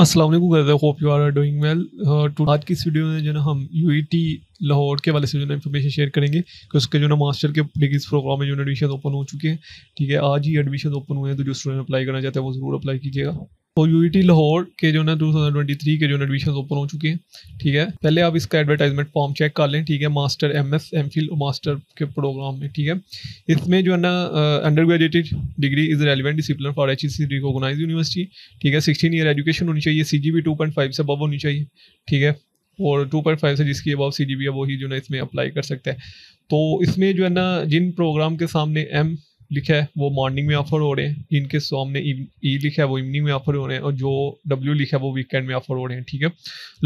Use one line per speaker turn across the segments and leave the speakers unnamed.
Aslam hope you are doing well too आज की इस वीडियो में जो ना हम यू e लाहौर के वाले से जो ना इन्फॉर्मेशन शेयर करेंगे कि उसके जो ना मास्टर के डिग्रीज प्रोग्राम में जो ना एडमिशन ओपन हो चुके हैं ठीक है आज ही एडमिशन ओपन हुए हैं तो जो स्टूडेंट अप्लाई करना चाहते हैं वो ज़रूर अप्लाई कीजिएगा और टी लाहौर के जो ना 2023 के जो ना एडमिशन ओपन हो चुके हैं ठीक है पहले आप इसका एडवर्टाइजमेंट फॉर्म चेक कर लें ठीक है master M S M phil master के प्रोग्राम में ठीक है इसमें जो है ना under graduated degree is relevant discipline for H C recognise university ठीक है सिक्सटीन ईयर एजुकेशन होनी चाहिए C G two point five से अबव होनी चाहिए ठीक है और टू पॉइंट फाइव से जिसकी अबव सी जी बी है वही जो ना इसमें अप्लाई कर सकते हैं तो इसमें जो है ना जिन प्रोग्राम के सामने एम लिखा है वो मॉर्निंग में ऑफर हो रहे हैं जिनके सॉम ने ई e लिखा है वो इवनिंग में ऑफर हो रहे हैं और जो डब्ल्यू लिखा है वो वीकेंड में ऑफर हो रहे हैं ठीक है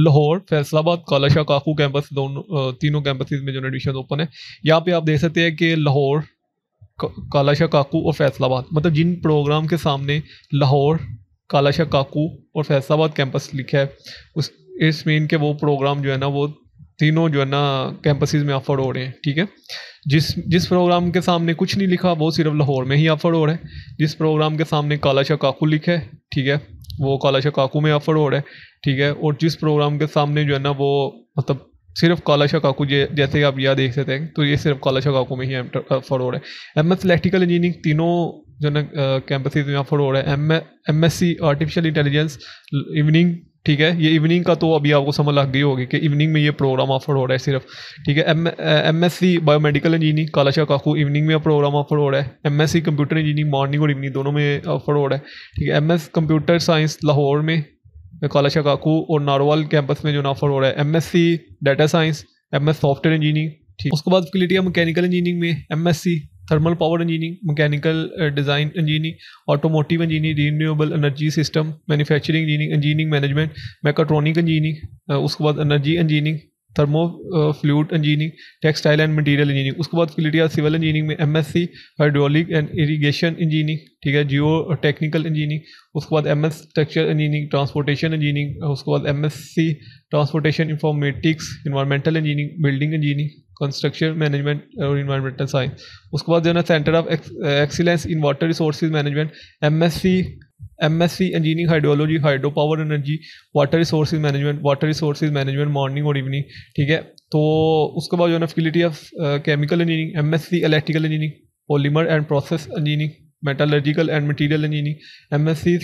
लाहौर फैसलाबाद कालाशा काकू कैंपस दोनों तीनों कैंपस में जो एडमिशन ओपन है यहाँ पे आप देख सकते हैं कि लाहौर शाह काकू और फैसलाबाद मतलब जिन प्रोग्राम के सामने लाहौर शाह काकू और फैसलाबाद कैंपस लिखा है उस इसमें इनके वो प्रोग्राम जो है ना वो तीनों जो है ना कैंपसेस में ऑफर हो रहे हैं ठीक है जिस जिस प्रोग्राम के सामने कुछ नहीं लिखा वो सिर्फ लाहौर में ही ऑफर हो रहा है जिस प्रोग्राम के सामने काला शाह काकू लिखा है ठीक है वो काला शाह काकू में ऑफर हो रहा है ठीक है और जिस प्रोग्राम के सामने जो है ना वो मतलब सिर्फ काला शाह काकू जैसे आप यह देख सकते हैं तो ये सिर्फ काला शाह काकू में ही ऑफर हो रहा है एम एस इलेक्ट्रिकल इंजीनियरिंग तीनों जो है ना कैंपसेज में ऑफर हो रहा है M M S C artificial intelligence evening ठीक है ये इवनिंग का तो अभी आपको समझ लग गई होगी कि इवनिंग में ये प्रोग्राम ऑफर हो रहा है सिर्फ ठीक है M M S C biomedical engineering Kala Shah Kaku evening में प्रोग्राम ऑफर हो रहा है M S C computer engineering morning और इवनिंग दोनों में ऑफर हो रहा है ठीक है M S computer science Lahore में कालाशा काकू और नारोवाल कैंपस में जो ना ऑफर हो रहा है M S C data science M S software engineering ठीक उसके बाद फैकल्टी है मैकेनिकल इंजीनियरिंग में M S C thermal power engineering mechanical design engineering automotive engineering renewable energy system manufacturing engineering engineering management mechatronic engineering उसके बाद energy engineering thermo fluid engineering textile and material engineering उसके बाद faculty civil engineering में MSc hydraulic and irrigation engineering ठीक है geotechnical engineering उसके बाद M S structure engineering transportation engineering उसके बाद M S C transportation informatics environmental engineering building engineering construction management और इन्वायरमेंटल साइंस उसके बाद जो है ना centre of excellence in water resource management M S C M S C engineering hydrology hydro power energy water resource management water resource management morning और evening ठीक है तो उसके बाद जो है ना faculty of chemical engineering M S C electrical engineering polymer and process engineering metallurgical and material engineering M S C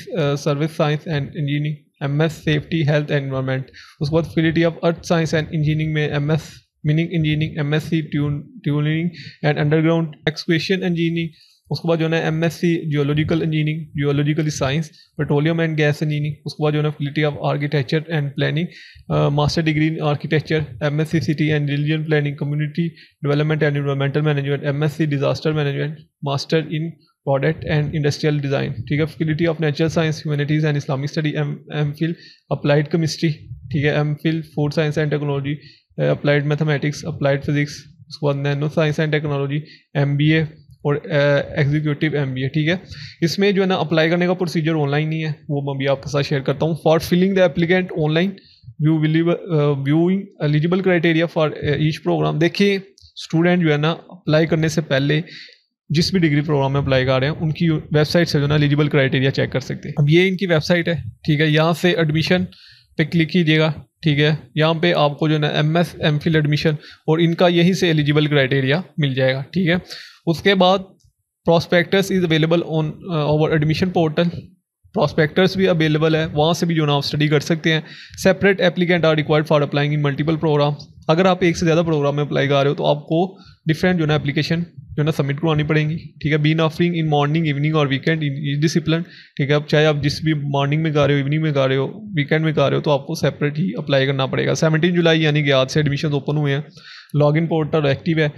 service science and engineering M S safety health and environment उसके बाद faculty of earth science and engineering में M S mining engineering M S C tunnelling and underground excavation engineering उसके बाद जो है M S C geological engineering geological science petroleum and gas engineering उसके बाद जो है faculty of architecture and planning master degree in architecture M S C city and regional planning community development and environmental management M S C disaster management master in product and industrial design ठीक है faculty of natural science humanities and Islamic study M M phil applied chemistry ठीक है M phil food science and technology applied mathematics applied physics उसके बाद nano science and technology M B A और executive M B ए ठीक है इसमें जो है ना अप्लाई करने का प्रोसीजर ऑनलाइन ही है वो मैं भी आपके साथ शेयर करता हूँ for filling the applicant online view viewing eligible criteria for each programme देखिए स्टूडेंट जो है ना अप्लाई करने से पहले जिस भी डिग्री प्रोग्राम में अप्लाई कर रहे हैं उनकी वेबसाइट से जो है ना एलिजिबल क्राइटेरिया चेक कर सकते हैं अब ये इनकी वेबसाइट है ठीक है यहाँ से एडमिशन पे क्लिक कीजिएगा ठीक है यहाँ पे आपको जो है ना M S M phil admission और इनका यहीं से एलिजिबल क्राइटेरिया मिल जाएगा ठीक है उसके बाद prospectus is available on our admission portal prospectors भी अवेलेबल है वहाँ से भी जो ना आप स्टडी कर सकते हैं separate applicant are required for applying in multiple programme अगर आप एक से ज़्यादा प्रोग्राम में अप्लाई कर रहे हो तो आपको डिफरेंट जो ना एप्लीकेशन जो है ना सबमिट करवानी पड़ेंगी ठीक है being offering in morning evening और वीकेंड डिसिप्लिन ठीक है अब चाहे आप जिस भी मॉर्निंग में गा रहे हो इवनिंग में गा रहे हो वीकेंड में गा रहे हो तो आपको सेपरेट ही अप्लाई करना पड़ेगा सेवनटीन जुलाई यानी कि आज से एडमिशन ओपन हुए हैं लॉग इन पोर्टल एक्टिव है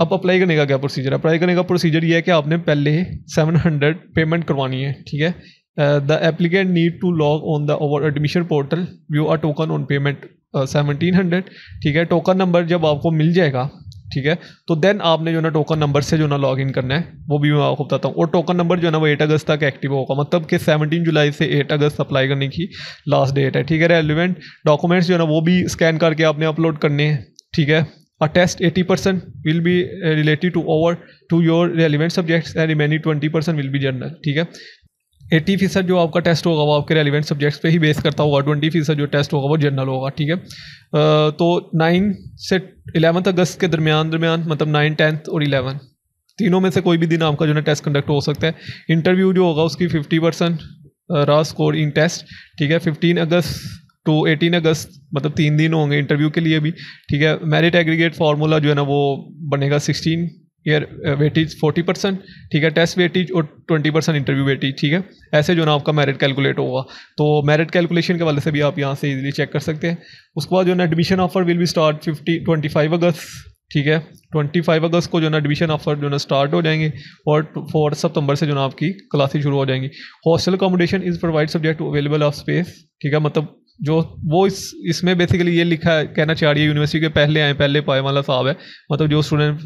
अब अप्लाई करने का क्या प्रोसीजर है अप्लाई करने का प्रोसीजर ये है कि आपने पहले सेवन हंड्रेड पेमेंट करवानी है ठीक है the applicant need to log on the our admission portal view our token on payment seventeen hundred ठीक है टोकन नंबर जब आपको मिल जाएगा ठीक है तो देन आपने जो ना टोकन नंबर से जो ना लॉग इन करना है वो भी मैं आपको बताता हूँ और टोकन नंबर जो है ना वो एट अगस्त तक एक्टिव होगा मतलब कि सेवनटीन जुलाई से एट अगस्त अप्लाई करने की लास्ट डेट है ठीक है रेलिवेंट डॉक्यूमेंट्स जो है ना वो भी स्कैन करके आपने अपलोड करने हैं ठीक है eighty percent will be related to our to your relevant subjects and remaining twenty percent will be general ठीक है एट्टी फीसद जो आपका टेस्ट होगा वो आपके रेलिवेंट सब्जेक्ट्स पे ही बेस करता होगा ट्वेंटी फीसद जो टेस्ट होगा वो जनरल होगा ठीक है तो नाइन से इलेवंथ अगस्त के दरमियान दरमियान मतलब नाइन टेंथ और इलेवन तीनों में से कोई भी दिन आपका जो है टेस्ट कंडक्ट हो सकता है इंटरव्यू जो होगा उसकी fifty percent raw score in test ठीक है fifteen August to eighteen August मतलब तीन दिन होंगे इंटरव्यू के लिए भी ठीक है मेरिट एग्रीगेट फार्मूला जो है ना वो बनेगा sixteen year weightage forty percent ठीक है टेस्ट वेटेज और ट्वेंटी परसेंट इंटरव्यू वेटेज ठीक है ऐसे जो ना आपका मेरिट कैलकुलेट होगा तो मेरिट कैलकुलेशन के वाले से भी आप यहाँ से इजीली चेक कर सकते हैं उसके बाद जो ना admission offer will be start fifty twenty five August ठीक है ट्वेंटी फाइव अगस्त को जो ना एडमिशन ऑफर जो ना स्टार्ट हो जाएंगे और फोर्थ सितंबर से जो ना आपकी क्लासेज शुरू हो जाएंगी hostel accommodation is provide subject available of space ठीक है मतलब जो वो इस इसमें बेसिकली ये लिखा है कहना चाह रही है यूनिवर्सिटी के पहले आए पहले पाए वाला साहब है मतलब जो स्टूडेंट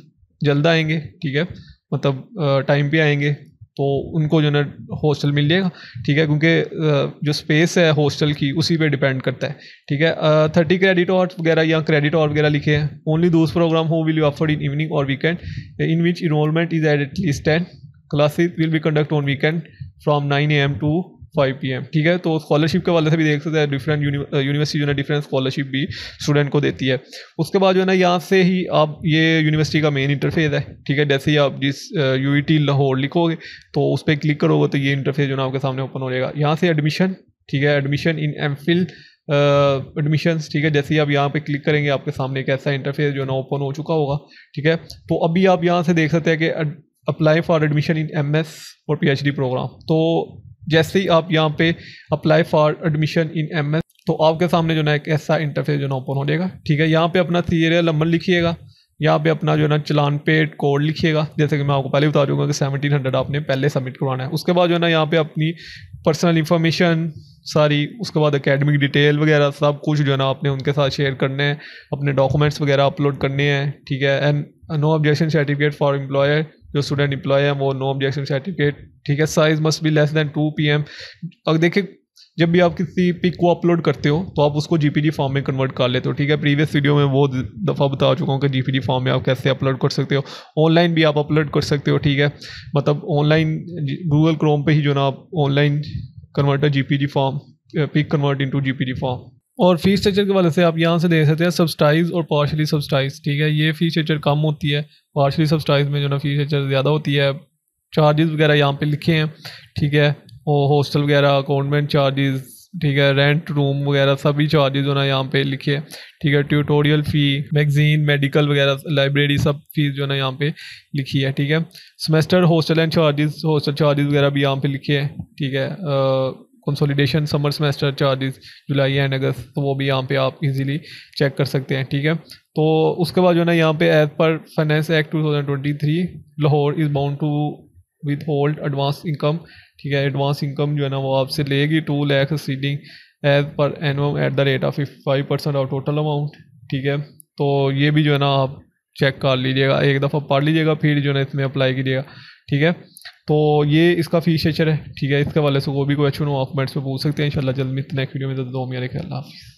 जल्द आएंगे ठीक है मतलब टाइम पे आएंगे तो उनको जो है हॉस्टल मिल जाएगा ठीक है क्योंकि जो स्पेस है हॉस्टल की उसी पे डिपेंड करता है ठीक है थर्टी क्रेडिट और वगैरह या क्रेडिट और वगैरह लिखे हैं only those programme who will offered in evening और weekend in which enrolment is at at least ten classes will be conduct on weekend from nine A M to five P M ठीक है तो scholarship के वाले से भी देख सकते हैं डिफरेंट यूनिवर्सिटी uh, जो है डिफरेंट स्कॉलरशिप भी स्टूडेंट को देती है उसके बाद जो है ना यहाँ से ही आप ये यूनिवर्सिटी का मेन इंटरफेस है ठीक है जैसे ही आप जिस यू ई टी लाहौर लिखोगे तो उस पर क्लिक करोगे तो ये इंटरफेस जो है आपके सामने ओपन हो जाएगा यहाँ से एडमिशन ठीक है admission in M phil admission ठीक है जैसे ही आप यहाँ पे क्लिक करेंगे आपके सामने एक ऐसा इंटरफेस जो है ना ओपन हो चुका होगा ठीक है तो अभी आप यहाँ से देख सकते हैं कि apply for admission in M S और पी एच डी प्रोग्राम तो जैसे ही आप यहाँ पे apply for admission in M तो आपके सामने जो ना एक ऐसा इंटरफेस जो ना ओपन हो जाएगा ठीक है यहाँ पे अपना सीरियल नंबर लिखिएगा यहाँ पे अपना जो है ना चलान पेड कोड लिखिएगा जैसे कि मैं आपको पहले बता दूंगा कि सेवनटीन हंड्रेड आपने पहले सबमिट करवाना है उसके बाद जो है ना यहाँ पे अपनी पर्सनल इन्फॉर्मेशन सारी उसके बाद एकेडमिक डिटेल वगैरह सब कुछ जो है ना आपने उनके साथ शेयर करने हैं अपने डॉक्यूमेंट्स वगैरह अपलोड करने हैं ठीक है and no objection certificate for employer जो स्टूडेंट इम्प्लॉय है वो नो ऑब्जेक्शन सर्टिफिकेट ठीक है size must be less than two P M अब देखिए जब भी आप किसी पिक को अपलोड करते हो तो आप उसको जीपीजी फॉर्म में कन्वर्ट कर लेते हो ठीक है प्रीवियस वीडियो में वो दफ़ा बता चुका हूँ कि जीपीजी फॉर्म में आप कैसे अपलोड कर सकते हो ऑनलाइन भी आप अपलोड कर सकते हो ठीक है मतलब ऑनलाइन गूगल क्रोम पे ही जो ना आप online converter G form pick convert P G form और फीस स्ट्रक्चर के वाले से आप यहाँ से देख सकते हैं सब्सटाइज और पार्शली सब्सटाइज़ ठीक है ये फीस स्ट्रक्चर कम होती है पार्शली सब्सटाइज़ में जो ना फीस स्ट्रक्चर ज़्यादा होती है चार्जेस वगैरह यहाँ पे लिखे हैं ठीक है और हॉस्टल वगैरह अकाउंटमेंट चार्जेस ठीक है रेंट रूम वगैरह सभी चार्जेस जो ना यहाँ पे लिखे हैं ठीक है ट्यूटोरियल फ़ी मैगजीन मेडिकल वगैरह लाइब्रेरी सब फीस जो ना यहाँ पे लिखी है ठीक है semester hostel and charges hostel charges वगैरह भी यहाँ पे लिखे हैं ठीक है आ, consolidation summer semester charges July and August तो वो भी यहाँ पे आप इजीली चेक कर सकते हैं ठीक है तो उसके बाद जो है ना यहाँ पे as per finance act 2023 Lahore is bound to withhold advance income ठीक है एडवांस इनकम जो है ना वो आपसे लेगी two lakh exceeding as per annum at the rate of five percent of total amount ठीक है तो ये भी जो है ना आप चेक कर लीजिएगा एक दफ़ा पढ़ लीजिएगा फिर जो है इसमें अप्लाई कीजिएगा ठीक है तो ये इसका फीस स्ट्रक्चर है ठीक है इसके वाले से वो भी कोई अच्छे ऑफ मेट्स में पूछ सकते हैं इंशाल्लाह जल्द मिलते नेक्स्ट वीडियो में तो दो मेरे ख्याल हाफ़